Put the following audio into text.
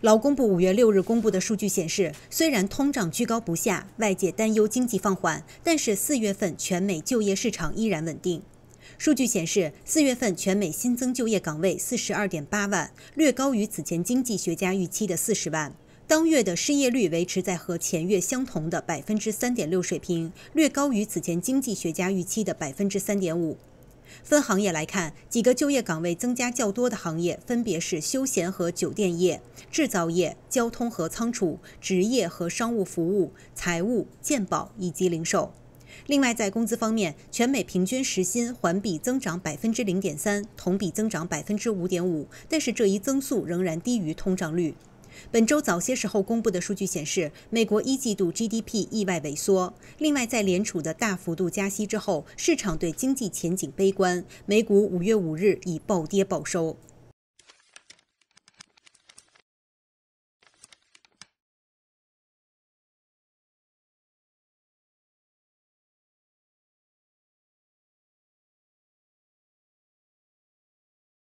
劳工部五月六日公布的数据显示，虽然通胀居高不下，外界担忧经济放缓，但是四月份全美就业市场依然稳定。数据显示，四月份全美新增就业岗位四十二点八万，略高于此前经济学家预期的四十万。当月的失业率维持在和前月相同的百分之三点六水平，略高于此前经济学家预期的百分之三点五。分行业来看，几个就业岗位增加较多的行业分别是休闲和酒店业、制造业、交通和仓储、职业和商务服务、财务、鉴宝以及零售。另外，在工资方面，全美平均时薪环比增长百分之零点三，同比增长百分之五点五，但是这一增速仍然低于通胀率。本周早些时候公布的数据显示，美国一季度 GDP 意外萎缩。另外，在联储的大幅度加息之后，市场对经济前景悲观，美股五月五日已暴跌报收。